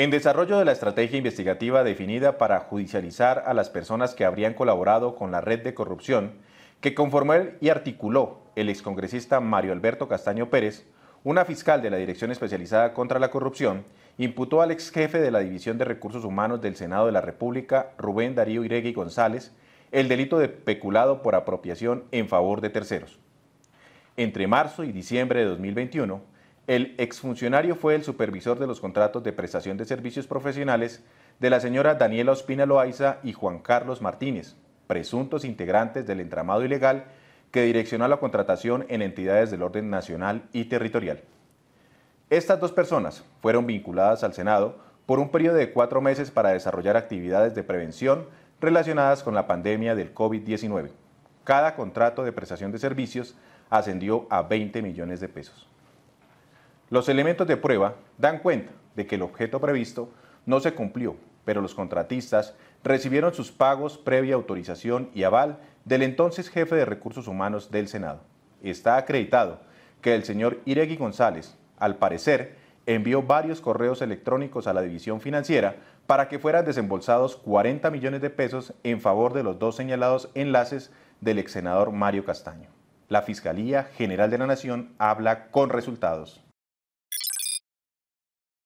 En desarrollo de la estrategia investigativa definida para judicializar a las personas que habrían colaborado con la red de corrupción que conformó y articuló el excongresista Mario Alberto Castaño Pérez, una fiscal de la Dirección Especializada contra la Corrupción imputó al ex jefe de la División de Recursos Humanos del Senado de la República, Rubén Darío Iregui González, el delito de peculado por apropiación en favor de terceros. Entre marzo y diciembre de 2021, el exfuncionario fue el supervisor de los contratos de prestación de servicios profesionales de la señora Daniela Ospina Loaiza y Juan Carlos Martínez, presuntos integrantes del entramado ilegal que direccionó la contratación en entidades del orden nacional y territorial. Estas dos personas fueron vinculadas al Senado por un periodo de cuatro meses para desarrollar actividades de prevención relacionadas con la pandemia del COVID-19. Cada contrato de prestación de servicios ascendió a 20 millones de pesos. Los elementos de prueba dan cuenta de que el objeto previsto no se cumplió, pero los contratistas recibieron sus pagos previa autorización y aval del entonces jefe de recursos humanos del Senado. Está acreditado que el señor Iregui González, al parecer, envió varios correos electrónicos a la división financiera para que fueran desembolsados 40 millones de pesos en favor de los dos señalados enlaces del ex senador Mario Castaño. La Fiscalía General de la Nación habla con resultados.